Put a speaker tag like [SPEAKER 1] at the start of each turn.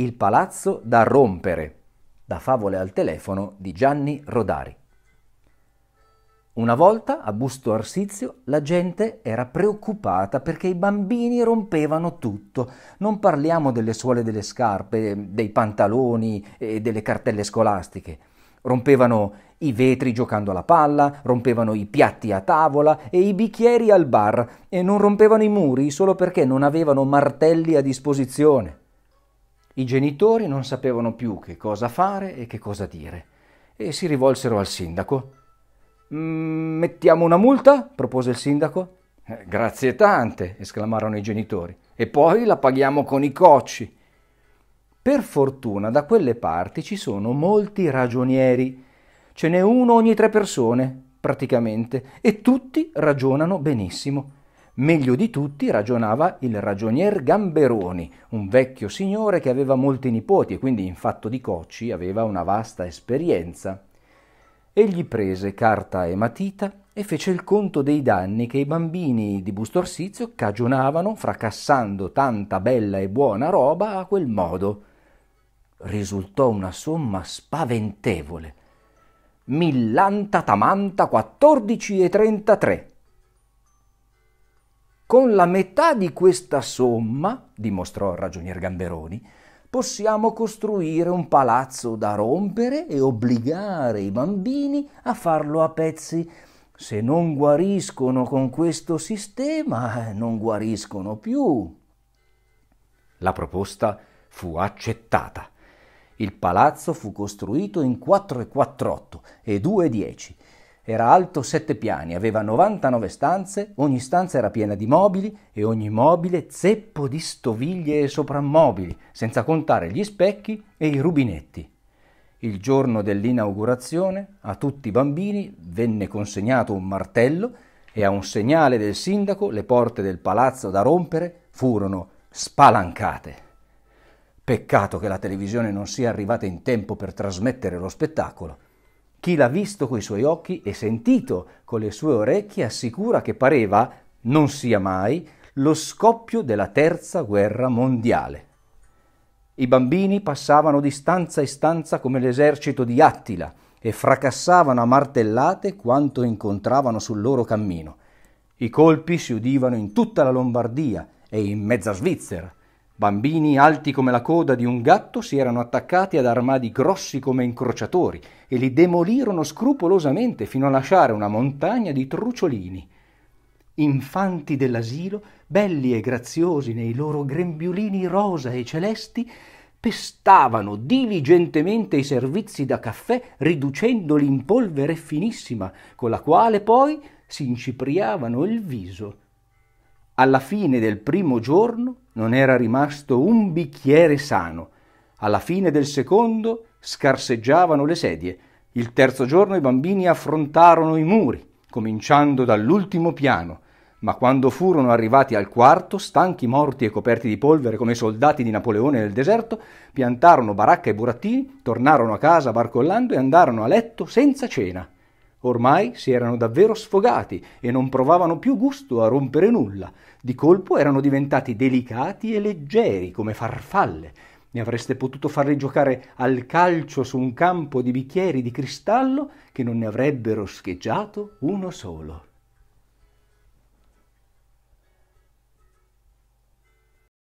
[SPEAKER 1] Il palazzo da rompere, da favole al telefono di Gianni Rodari. Una volta a Busto Arsizio la gente era preoccupata perché i bambini rompevano tutto. Non parliamo delle suole delle scarpe, dei pantaloni e delle cartelle scolastiche. Rompevano i vetri giocando alla palla, rompevano i piatti a tavola e i bicchieri al bar e non rompevano i muri solo perché non avevano martelli a disposizione. I genitori non sapevano più che cosa fare e che cosa dire e si rivolsero al sindaco. Mm, mettiamo una multa? propose il sindaco. Eh, grazie tante, esclamarono i genitori, e poi la paghiamo con i cocci. Per fortuna da quelle parti ci sono molti ragionieri. Ce n'è uno ogni tre persone, praticamente, e tutti ragionano benissimo. Meglio di tutti ragionava il ragionier Gamberoni, un vecchio signore che aveva molti nipoti e quindi in fatto di cocci aveva una vasta esperienza. Egli prese carta e matita e fece il conto dei danni che i bambini di Bustorsizio cagionavano fracassando tanta bella e buona roba a quel modo. Risultò una somma spaventevole. Millanta tamanta quattordici e trentatré con la metà di questa somma, dimostrò il ragionier Gamberoni, possiamo costruire un palazzo da rompere e obbligare i bambini a farlo a pezzi. Se non guariscono con questo sistema, non guariscono più. La proposta fu accettata. Il palazzo fu costruito in 4 e 4,8 e 2,10 era alto sette piani, aveva 99 stanze, ogni stanza era piena di mobili e ogni mobile zeppo di stoviglie e soprammobili, senza contare gli specchi e i rubinetti. Il giorno dell'inaugurazione a tutti i bambini venne consegnato un martello e a un segnale del sindaco le porte del palazzo da rompere furono spalancate. Peccato che la televisione non sia arrivata in tempo per trasmettere lo spettacolo. Chi l'ha visto coi suoi occhi e sentito con le sue orecchie assicura che pareva, non sia mai, lo scoppio della terza guerra mondiale. I bambini passavano di stanza in stanza come l'esercito di Attila e fracassavano a martellate quanto incontravano sul loro cammino. I colpi si udivano in tutta la Lombardia e in mezza Svizzera. Bambini alti come la coda di un gatto si erano attaccati ad armadi grossi come incrociatori e li demolirono scrupolosamente fino a lasciare una montagna di truciolini. Infanti dell'asilo, belli e graziosi nei loro grembiulini rosa e celesti, pestavano diligentemente i servizi da caffè riducendoli in polvere finissima, con la quale poi si incipriavano il viso alla fine del primo giorno non era rimasto un bicchiere sano, alla fine del secondo scarseggiavano le sedie, il terzo giorno i bambini affrontarono i muri, cominciando dall'ultimo piano, ma quando furono arrivati al quarto, stanchi, morti e coperti di polvere come soldati di Napoleone nel deserto, piantarono baracca e burattini, tornarono a casa barcollando e andarono a letto senza cena. Ormai si erano davvero sfogati e non provavano più gusto a rompere nulla. Di colpo erano diventati delicati e leggeri come farfalle. Ne avreste potuto farli giocare al calcio su un campo di bicchieri di cristallo che non ne avrebbero scheggiato uno solo.